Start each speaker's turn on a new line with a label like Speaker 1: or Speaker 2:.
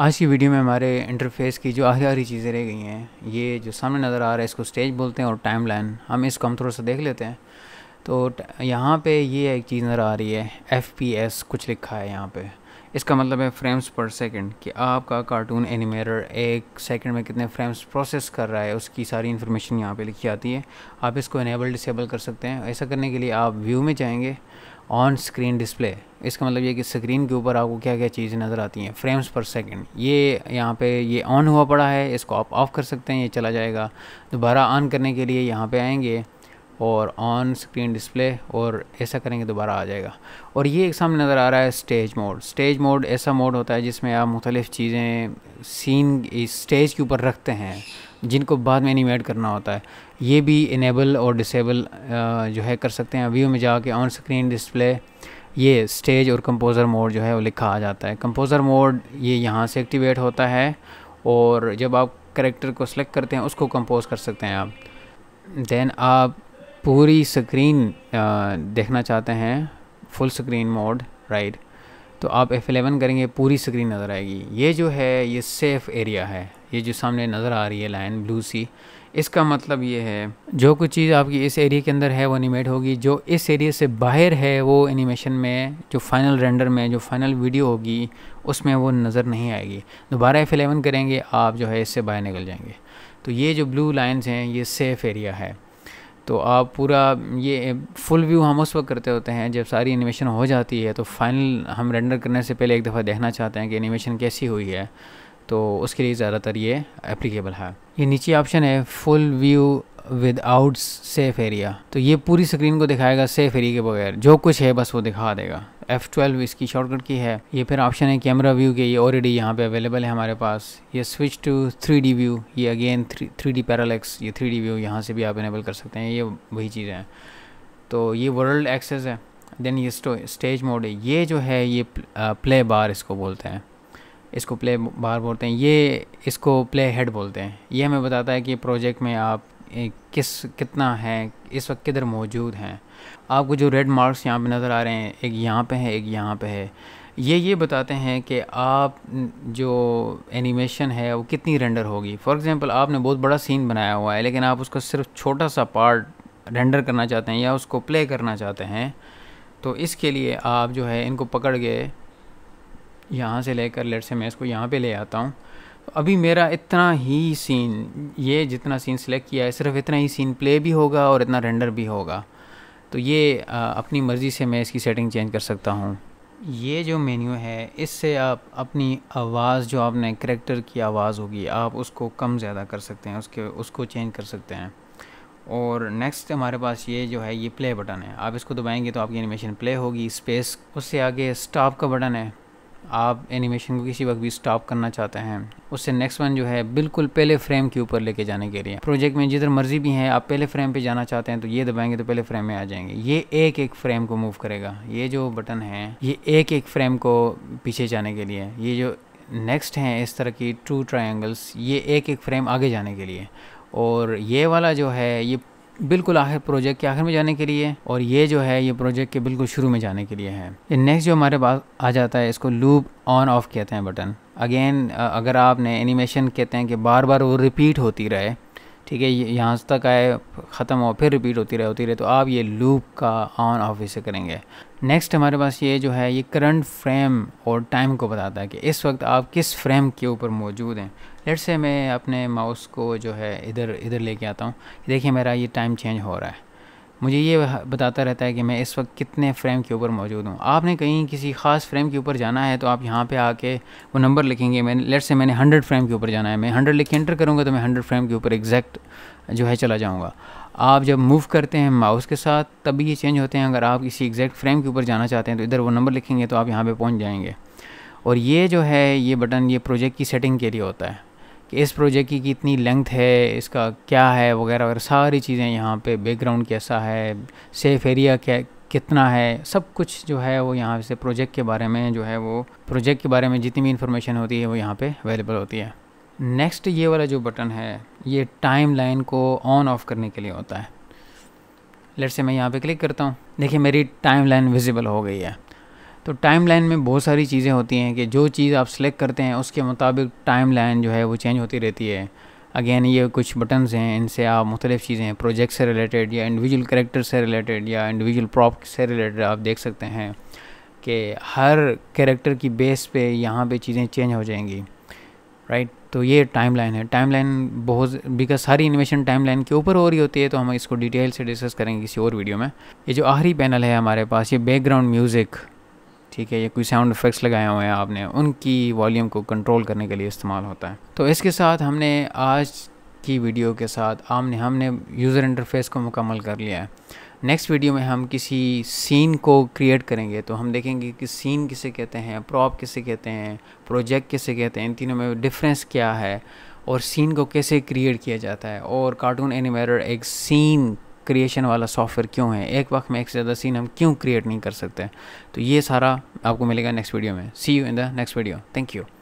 Speaker 1: आज की वीडियो में हमारे इंटरफेस की जो आधी आधी चीज़ें रह गई हैं ये जो सामने नज़र आ रहा है इसको स्टेज बोलते हैं और टाइमलाइन हम इसको हम थोड़ा सा देख लेते हैं तो यहाँ पे ये एक चीज़ नज़र आ रही है एफ पी एस कुछ लिखा है यहाँ पे इसका मतलब है फ्रेम्स पर सेकंड कि आपका कार्टून एनिमेटर एक सेकंड में कितने फ्रेम्स प्रोसेस कर रहा है उसकी सारी इन्फॉर्मेशन यहाँ पे लिखी आती है आप इसको इनेबल डिसेबल कर सकते हैं ऐसा करने के लिए आप व्यू में जाएंगे ऑन स्क्रीन डिस्प्ले इसका मतलब ये कि स्क्रीन के ऊपर आपको क्या क्या चीज़ें नज़र आती हैं फ्रेम्स पर सेकंड ये यहाँ पे ये ऑन हुआ पड़ा है इसको आप ऑफ़ कर सकते हैं ये चला जाएगा दोबारा ऑन करने के लिए यहाँ पे आएंगे और ऑन स्क्रीन डिस्प्ले और ऐसा करेंगे दोबारा आ जाएगा और ये एक सामने नज़र आ रहा है स्टेज मोड स्टेज मोड ऐसा मोड होता है जिसमें आप मुख्तलिफ़ चीज़ें सीन स्टेज के ऊपर रखते हैं जिनको बाद में एनिमेट करना होता है ये भी इनेबल और डिसेबल जो है कर सकते हैं व्यू में जाके ऑन स्क्रीन डिस्प्ले ये स्टेज और कंपोज़र मोड जो है वो लिखा आ जाता है कंपोज़र मोड ये यहाँ से एक्टिवेट होता है और जब आप करेक्टर को सिलेक्ट करते हैं उसको कंपोज कर सकते हैं आप देन आप पूरी स्क्रीन uh, देखना चाहते हैं फुल स्क्रीन मोड राइट तो आप F11 करेंगे पूरी स्क्रीन नज़र आएगी ये जो है ये सेफ एरिया है ये जो सामने नज़र आ रही है लाइन ब्लू सी इसका मतलब ये है जो कुछ चीज़ आपकी इस एरिया के अंदर है वो एनिमेट होगी जो इस एरिया से बाहर है वो एनिमेशन में जो फाइनल रेंडर में जो फाइनल वीडियो होगी उसमें वो नज़र नहीं आएगी दोबारा एफ़ एलेवन करेंगे आप जो है इससे बाहर निकल जाएंगे तो ये जो ब्लू लाइन्स हैं ये सेफ़ एरिया है तो आप पूरा ये फुल व्यू हम उस वक्त करते होते हैं जब सारी एनिमेशन हो जाती है तो फाइनल हम रेंडर करने से पहले एक दफ़ा देखना चाहते हैं कि एनिमेशन कैसी हुई है तो उसके लिए ज़्यादातर ये एप्लीकेबल है ये नीचे ऑप्शन है full view without safe area तो ये पूरी स्क्रीन को दिखाएगा सेफ एरिया के बगैर जो कुछ है बस वो दिखा देगा एफ़ ट्वेल्व इसकी शॉर्टकट की है ये फिर ऑप्शन है कैमरा व्यू के ये ऑलरेडी यहाँ पे अवेलेबल है हमारे पास ये switch to three D view ये अगेन थ्री डी पैरालेक्स ये थ्री डी व्यू यहाँ से भी आप इनेबल कर सकते हैं ये वही चीज़ें हैं तो ये वर्ल्ड एक्सेस है देन ये स्टेज मोड है ये जो है ये प्ले बार इसको बोलते हैं इसको प्ले बार बोलते हैं ये इसको प्ले हेड बोलते हैं ये हमें बताता है कि प्रोजेक्ट में आप किस कितना है इस वक्त किधर मौजूद हैं आपको जो रेड मार्क्स यहाँ पे नज़र आ रहे हैं एक यहाँ पे है एक यहाँ पे है ये ये बताते हैं कि आप जो एनिमेशन है वो कितनी रेंडर होगी फॉर एग्ज़ाम्पल आपने बहुत बड़ा सीन बनाया हुआ है लेकिन आप उसका सिर्फ छोटा सा पार्ट रेंडर करना चाहते हैं या उसको प्ले करना चाहते हैं तो इसके लिए आप जो है इनको पकड़ के यहाँ से लेकर लेट से मैं इसको यहाँ पे ले आता हूँ अभी मेरा इतना ही सीन ये जितना सीन सिलेक्ट किया है सिर्फ इतना ही सीन प्ले भी होगा और इतना रेंडर भी होगा तो ये अपनी मर्ज़ी से मैं इसकी सेटिंग चेंज कर सकता हूँ ये जो मेन्यू है इससे आप अपनी आवाज़ जो आपने करेक्टर की आवाज़ होगी आप उसको कम ज़्यादा कर सकते हैं उसके उसको चेंज कर सकते हैं और नेक्स्ट हमारे पास ये जो है ये प्ले बटन है आप इसको दबाएंगे तो आपकी एनिमेशन प्ले होगी स्पेस उससे आगे स्टॉप का बटन है आप एनिमेशन को किसी वक्त भी स्टॉप करना चाहते हैं उससे नेक्स्ट वन जो है बिल्कुल पहले फ्रेम के ऊपर लेके जाने के लिए प्रोजेक्ट में जिधर मर्जी भी है आप पहले फ्रेम पे जाना चाहते हैं तो ये दबाएंगे तो पहले फ्रेम में आ जाएंगे ये एक एक फ्रेम को मूव करेगा ये जो बटन है ये एक एक फ्रेम को पीछे जाने के लिए ये जो नेक्स्ट हैं इस तरह की ट्रू ट्राइंगल्स ये एक एक फ्रेम आगे जाने के लिए और ये वाला जो है ये बिल्कुल आखिर प्रोजेक्ट के आखिर में जाने के लिए और ये जो है ये प्रोजेक्ट के बिल्कुल शुरू में जाने के लिए है ये नेक्स्ट जो हमारे पास आ जाता है इसको लूप ऑन ऑफ कहते हैं बटन अगेन अगर आपने एनिमेशन कहते हैं कि बार बार वो रिपीट होती रहे ठीक है यहाँ तक आए ख़त्म हो फिर रिपीट होती रहे होती रहे तो आप ये लूप का ऑन ऑफ इसे करेंगे नेक्स्ट हमारे पास ये जो है ये करंट फ्रेम और टाइम को बताता है कि इस वक्त आप किस फ्रेम के ऊपर मौजूद हैं लेट्स से मैं अपने माउस को जो है इधर इधर लेके आता हूँ देखिए मेरा ये टाइम चेंज हो रहा है मुझे ये बताता रहता है कि मैं इस वक्त कितने फ्रेम के ऊपर मौजूद हूँ आपने कहीं किसी ख़ास फ्रेम के ऊपर जाना है तो आप यहाँ पे आके वो नंबर लिखेंगे मैंने लेट से मैंने हंड्रेड फ्रेम के ऊपर जाना है मैं हंड्रेड लिख के एंटर करूँगा तो मैं हंड्रेड फ्रेम के ऊपर एग्जैक्ट जो है चला जाऊँगा आप जब मूव करते हैं माउस के साथ तभी ये चेंज होते हैं अगर आप किसी एग्जैक्ट फ्रेम के ऊपर जाना चाहते हैं तो इधर वो नंबर लिखेंगे तो आप यहाँ पर पहुँच जाएँगे और ये जो है ये बटन ये प्रोजेक्ट की सेटिंग के लिए होता है कि इस प्रोजेक्ट की कितनी लेंथ है इसका क्या है वगैरह वगैरह सारी चीज़ें यहाँ पे बैकग्राउंड कैसा है सेफ एरिया क्या कितना है सब कुछ जो है वो यहाँ से प्रोजेक्ट के बारे में जो है वो प्रोजेक्ट के बारे में जितनी भी इंफॉर्मेशन होती है वो यहाँ पर अवेलेबल होती है नेक्स्ट ये वाला जो बटन है ये टाइम लाइन को ऑन ऑफ करने के लिए होता है लेट से मैं यहाँ पे क्लिक करता हूँ देखिए मेरी टाइम लाइन विजिबल हो गई है तो टाइमलाइन में बहुत सारी चीज़ें होती हैं कि जो चीज़ आप सेलेक्ट करते हैं उसके मुताबिक टाइमलाइन जो है वो चेंज होती रहती है अगेन ये कुछ बटन्स हैं इनसे आप मुख्तलिफ़ चीज़ें प्रोजेक्ट से रिलेटेड या इंडिविजुअल करेक्टर से रिलेटेड या इंडिविजुअल प्रॉप से रिलेटेड आप देख सकते हैं कि हर करेक्टर की बेस पे यहाँ पे चीज़ें चेंज हो जाएंगी राइट तो ये टाइमलाइन है टाइमलाइन बहुत बिकॉज सारी इन्वेशन टाइमलाइन के ऊपर हो रही होती है तो हम इसको डिटेल से डिस्कस करेंगे किसी और वीडियो में ये जो आखिरी पैनल है हमारे पास ये बैकग्राउंड म्यूज़िक ठीक है या कोई साउंड इफ़ेक्ट्स लगाए हुए हैं आपने उनकी वॉल्यूम को कंट्रोल करने के लिए इस्तेमाल होता है तो इसके साथ हमने आज की वीडियो के साथ आमने हमने यूज़र इंटरफेस को मुकम्मल कर लिया है नेक्स्ट वीडियो में हम किसी सीन को क्रिएट करेंगे तो हम देखेंगे कि सीन किसे कहते हैं प्रॉप किसे कहते हैं प्रोजेक्ट किसे कहते हैं इन तीनों में डिफरेंस क्या है और सीन को कैसे क्रिएट किया जाता है और कार्टून एनिमेटर एक सीन क्रिएशन वाला सॉफ्टवेयर क्यों है एक वक्त में एक से ज़्यादा सीन हम क्यों क्रिएट नहीं कर सकते तो ये सारा आपको मिलेगा नेक्स्ट वीडियो में see you in the next video thank you